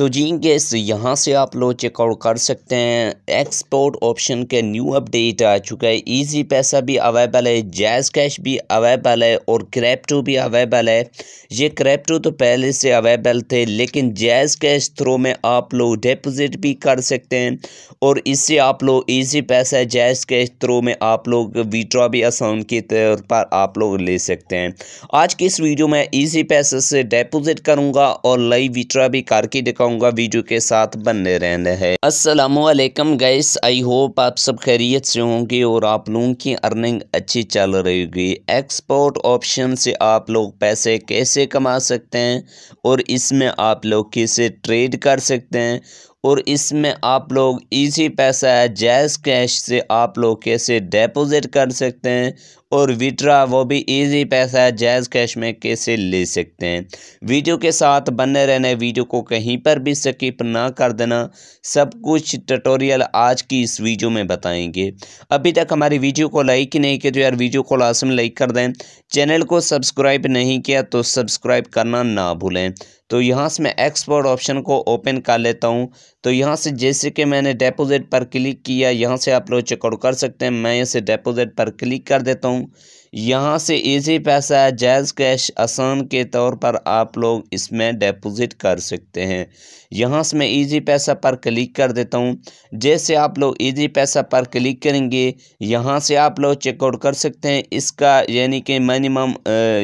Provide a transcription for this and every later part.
तो जी के यहाँ से आप लोग चेकआउट कर सकते हैं एक्सपोर्ट ऑप्शन के न्यू अपडेट आ चुका है इजी पैसा भी अवेलेबल है जैज़ कैश भी अवेलेबल है और क्रैप्टो भी अवेलेबल है ये क्रैप्टो तो पहले से अवेलेबल थे लेकिन जैज़ कैश थ्रो में आप लोग डिपोज़िट भी कर सकते हैं और इससे आप लोग ईजी पैसा जैज़ कैश थ्रो में आप लोग विड्रॉ भी आसान के तौर पर आप लोग ले सकते हैं आज की इस वीडियो में ईजी पैसे से डिपोजिट करूँगा और लाइव विड्रॉ भी करके दिखाऊँगा बताऊंगा वीडियो के साथ बनने रहना है असलकम गैस आई होप आप सब खैरियत से होंगे और आप लोगों की अर्निंग अच्छी चल रही होगी एक्सपोर्ट ऑप्शन से आप लोग पैसे कैसे कमा सकते हैं और इसमें आप लोग किसे ट्रेड कर सकते हैं और इसमें आप लोग इजी पैसा है जैज़ कैश से आप लोग कैसे डिपॉजिट कर सकते हैं और विड्रा वो भी इजी पैसा है जैज़ कैश में कैसे ले सकते हैं वीडियो के साथ बने रहने वीडियो को कहीं पर भी स्किप ना कर देना सब कुछ ट्यूटोरियल आज की इस वीडियो में बताएंगे अभी तक हमारी वीडियो को लाइक नहीं किया तो यार वीडियो को लाजम लाइक कर दें चैनल को सब्सक्राइब नहीं किया तो सब्सक्राइब करना ना भूलें तो यहाँ से मैं एक्सपोर्ट ऑप्शन को ओपन कर लेता हूँ तो यहाँ से जैसे कि मैंने डेपोज़िट पर क्लिक किया यहाँ से आप लोग चेकआउट कर सकते हैं मैं इसे डेपोज़िट पर क्लिक कर देता हूँ यहाँ से इजी पैसा जायज़ कैश आसान के तौर पर आप लोग इसमें डिपॉजिट कर सकते हैं यहाँ से मैं इजी पैसा पर क्लिक कर देता हूँ जैसे आप लोग इजी पैसा पर क्लिक करेंगे यहाँ से आप लोग चेकआउट कर सकते हैं इसका यानी कि मिनिमम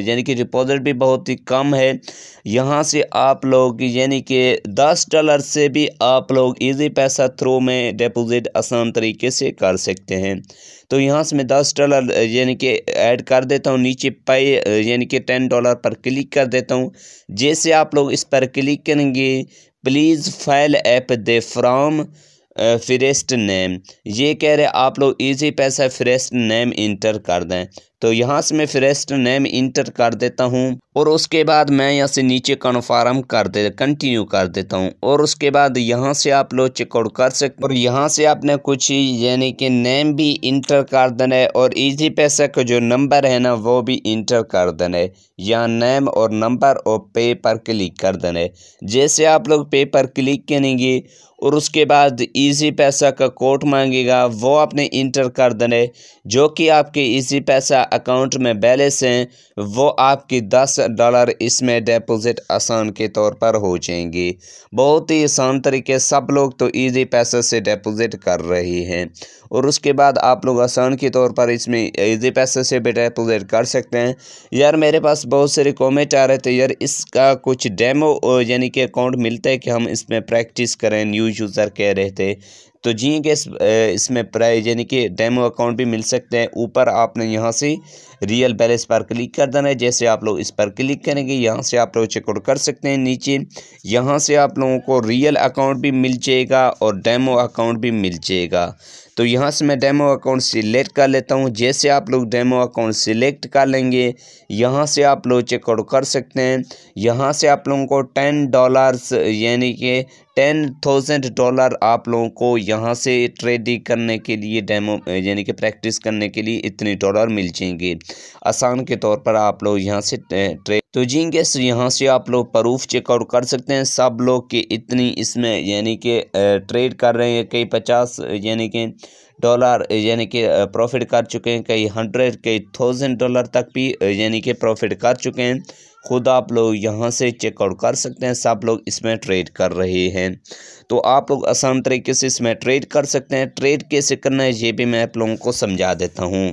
यानी कि डिपॉजिट भी बहुत ही कम है यहाँ से आप लोग यानी कि दस डॉलर से भी आप लोग इजी पैसा थ्रो में डिपॉजिट आसान तरीके से कर सकते हैं तो यहाँ से मैं दस डॉलर यानी कि ऐड कर देता हूँ नीचे पे यानी कि टेन डॉलर पर क्लिक कर देता हूँ जैसे आप लोग इस पर क्लिक करेंगे please file app the form first name ये कह रहे आप लोग इजी पैसा फ्रेस्ट नेम इंटर कर दें तो यहाँ से मैं फ्रेस्ट नेम इंटर कर देता हूँ और उसके बाद मैं यहाँ से नीचे कन्फर्म कर दे कंटिन्यू कर देता हूँ और उसके बाद यहाँ से आप लोग चेकआउट कर सकते और यहाँ से आपने कुछ यानी कि नेम भी इंटर कर देना है और इजी पैसा का जो नंबर है ना वो भी इंटर कर देना है यहाँ नेम और नंबर और पे पर क्लिक कर देना है जैसे आप लोग पे पर क्लिक करेंगे और उसके बाद इजी पैसा का कोड मांगेगा वो आपने इंटर कर देना है जो कि आपके इजी पैसा अकाउंट में बैलेंस हैं वो आपकी दस डॉलर इसमें डिपॉजिट आसान के तौर पर हो जाएंगी बहुत ही आसान तरीके सब लोग तो इजी पैसे से डिपॉजिट कर रहे हैं और उसके बाद आप लोग आसान के तौर पर इसमें इजी पैसे से भी डिपॉजिट कर सकते हैं यार मेरे पास बहुत सारे कॉमेंट आ रहे थे यार इसका कुछ डेमो यानी कि अकाउंट मिलता है कि हम इसमें प्रैक्टिस करें न्यू यूज़र कह रहे थे तो जी के इस, इसमें प्राइज यानी कि डेमो अकाउंट भी मिल सकते हैं ऊपर आपने यहाँ से रियल बैलेंस पर क्लिक कर देना है जैसे आप लोग इस पर क्लिक करेंगे यहाँ से आप लोग चेकआउट कर सकते हैं नीचे यहाँ से आप लोगों को रियल अकाउंट भी मिल जाएगा और डेमो अकाउंट भी मिल जाएगा तो यहाँ से मैं डेमो अकाउंट सिलेक्ट कर लेता हूँ जैसे आप लोग डेमो अकाउंट सिलेक्ट कर लेंगे यहाँ से आप लोग चेकआउट कर सकते हैं यहाँ से आप लोगों को टेन डॉलर्स यानी कि टेन थाउजेंड डॉलर आप लोगों को यहाँ से ट्रेडिंग करने के लिए डेमो यानी कि प्रैक्टिस करने के लिए इतने डॉलर मिल जाएंगे आसान के तौर पर आप लोग यहाँ से ट्रेड तो गैस यहाँ से आप लोग प्रूफ चेकआउट कर सकते हैं सब लोग कि इतनी इसमें यानी कि ट्रेड कर रहे हैं कई पचास यानी कि डॉलर यानी कि प्रॉफिट कर चुके हैं कई हंड्रेड कई थाउजेंड डॉलर तक भी यानी कि प्रॉफिट कर चुके हैं खुद आप लोग यहाँ से चेकआउट कर सकते हैं सब लोग इसमें ट्रेड कर रहे हैं तो आप लोग आसान तरीके से इसमें ट्रेड कर सकते हैं ट्रेड कैसे करना है ये भी मैं आप लोगों को समझा देता हूँ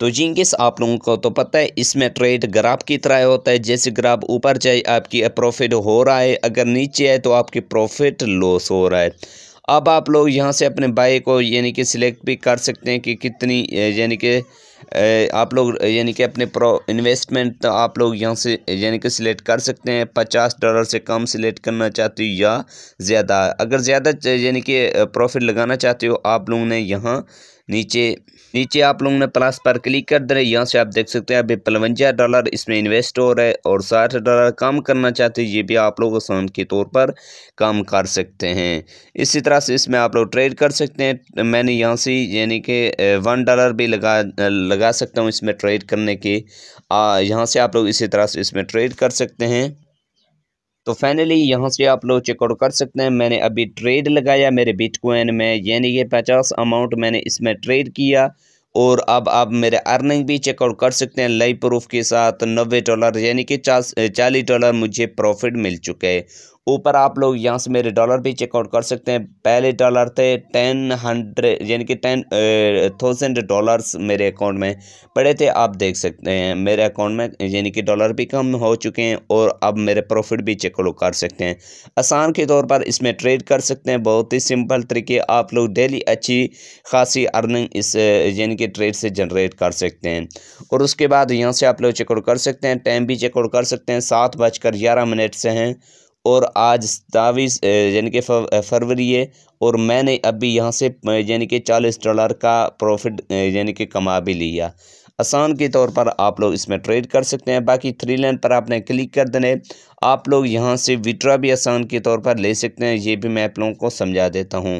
तो जिंकिस आप लोगों को तो पता है इसमें ट्रेड ग्राफ की तरह होता है जैसे ग्राफ ऊपर जाए आपकी प्रॉफिट हो रहा है अगर नीचे आए तो आपकी प्रॉफिट लॉस हो रहा है अब आप लोग यहाँ से अपने बाई को यानी कि सिलेक्ट भी कर सकते हैं कि कितनी यानी कि आप लोग यानी कि अपने प्रो तो इन्वेस्टमेंट आप लोग यहाँ से यानी कि सिलेक्ट कर सकते हैं पचास डॉलर से कम सिलेक्ट करना चाहते हो या ज़्यादा अगर ज़्यादा यानी कि प्रॉफिट लगाना चाहते हो आप लोगों ने यहाँ नीचे नीचे आप लोगों ने प्लस पर क्लिक कर दे रहे यहाँ से आप देख सकते हैं अभी पलवंजा डॉलर इसमें इन्वेस्ट हो रहा है और साठ डॉलर काम करना चाहते हैं ये भी आप लोग आसान के तौर पर काम कर सकते हैं इसी तरह से इसमें आप लोग ट्रेड कर सकते हैं मैंने यहाँ से यानी कि वन डॉलर भी लगा लगा सकता हूँ इसमें ट्रेड करने के यहाँ से आप लोग इसी तरह से इसमें ट्रेड कर सकते हैं तो फाइनली यहाँ से आप लोग चेकआउट कर सकते हैं मैंने अभी ट्रेड लगाया मेरे बिटकॉइन में यानी ये पचास अमाउंट मैंने इसमें ट्रेड किया और अब आप मेरे अर्निंग भी चेकआउट कर सकते हैं लाइव प्रूफ के साथ नब्बे डॉलर यानी कि चालीस डॉलर मुझे प्रॉफिट मिल चुके हैं ऊपर आप लोग यहाँ से मेरे डॉलर भी चेकआउट कर सकते हैं पहले डॉलर थे टेन हंड्रेड यानी कि टेन थाउजेंड डॉलर्स मेरे अकाउंट में पड़े थे आप देख सकते हैं मेरे अकाउंट में यानी कि डॉलर भी कम हो चुके हैं और अब मेरे प्रॉफिट भी चेकआउट कर सकते हैं आसान के तौर पर इसमें ट्रेड कर सकते हैं बहुत ही सिंपल तरीके आप लोग डेली अच्छी खासी अर्निंग इस यानी कि ट्रेड से जनरेट कर सकते हैं और उसके बाद यहाँ से आप लोग चेकआउट कर सकते हैं टाइम भी चेकआउट कर सकते हैं सात बजकर ग्यारह मिनट से हैं और आज सत्ताईस यानी कि फरवरी है और मैंने अभी यहाँ से यानी कि चालीस डॉलर का प्रॉफिट यानी कि कमा भी लिया आसान के तौर पर आप लोग इसमें ट्रेड कर सकते हैं बाकी थ्री लाइन पर आपने क्लिक कर देने आप लोग यहाँ से विड्रा भी आसान के तौर पर ले सकते हैं ये भी मैं आप लोगों को समझा देता हूँ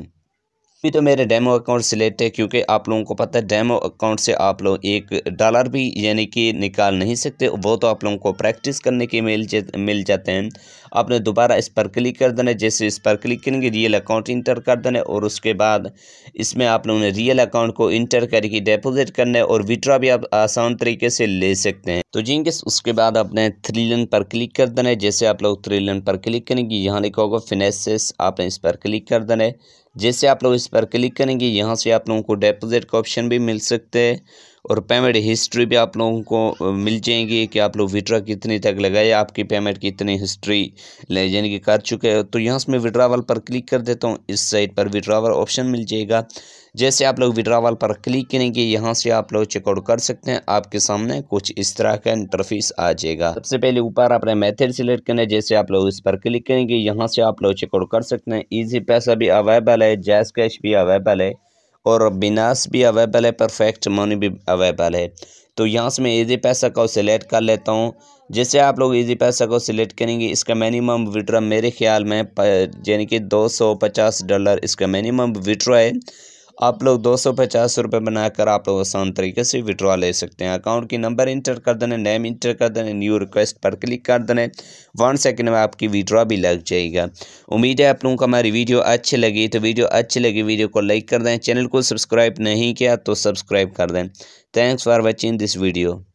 भी तो मेरे डेमो अकाउंट से लेते हैं क्योंकि आप लोगों को पता है डेमो अकाउंट से आप लोग एक डॉलर भी यानी कि निकाल नहीं सकते वो तो आप लोगों को प्रैक्टिस करने के मिल मिल जाते हैं आपने दोबारा इस पर क्लिक कर देना जैसे इस पर क्लिक करेंगे रियल अकाउंट इंटर कर देना और उसके बाद इसमें आप लोगों ने रियल अकाउंट को इंटर करके डिपोज़िट करना है और विड्रा भी आप आसान तरीके से ले सकते हैं तो जिंकिस उसके बाद आपने लन पर क्लिक कर देना है जैसे आप लोग लन पर क्लिक करेंगे यहाँ लिखा होगा फिनेसिस आपने इस पर क्लिक कर देना है जैसे आप लोग इस पर क्लिक करेंगे यहाँ से आप लोगों को डेपोज़िट का ऑप्शन भी मिल सकता है और पेमेंट हिस्ट्री भी आप लोगों को मिल जाएगी कि आप लोग विड्रा कितने तक लगाए आपकी पेमेंट कितनी हिस्ट्री ले यानी कि कर चुके हो तो यहाँ से मैं विड्रावल पर क्लिक कर देता हूँ इस साइट पर विड्रावल ऑप्शन मिल जाएगा जैसे आप लोग विड्रावल पर क्लिक करेंगे यहाँ से आप लोग चेकआउट कर सकते हैं आपके सामने कुछ इस तरह का इंटरफीस आ जाएगा सबसे पहले ऊपर आपने मेथड सिलेक्ट करना है जैसे आप लोग इस पर क्लिक करेंगे यहाँ से आप लोग चेकआउट कर सकते हैं ईजी पैसा भी अवेलेबल है जैस कैश भी अवेलेबल है और बिनास भी अवेलेबल है परफेक्ट मनी भी अवेलेबल है तो यहाँ से मैं ईजी पैसा को सिलेक्ट कर लेता हूँ जैसे आप लोग ईजी पैसा को सिलेक्ट करेंगे इसका मिनिमम विड्रा मेरे ख्याल में यानी कि 250 डॉलर इसका मिनिमम विड्रा है आप लोग दो सौ पचास रुपये बनाकर आप लोग आसान तरीके से विड्रॉ ले सकते हैं अकाउंट की नंबर इंटर कर देना नेम इंटर कर देना न्यू रिक्वेस्ट पर क्लिक कर देना वन सेकंड में आपकी विड्रॉ भी लग जाएगा उम्मीद है आप लोगों को हमारी वीडियो अच्छी लगी तो वीडियो अच्छी लगी वीडियो को लाइक कर दें चैनल को सब्सक्राइब नहीं किया तो सब्सक्राइब कर दें thanks for watching this video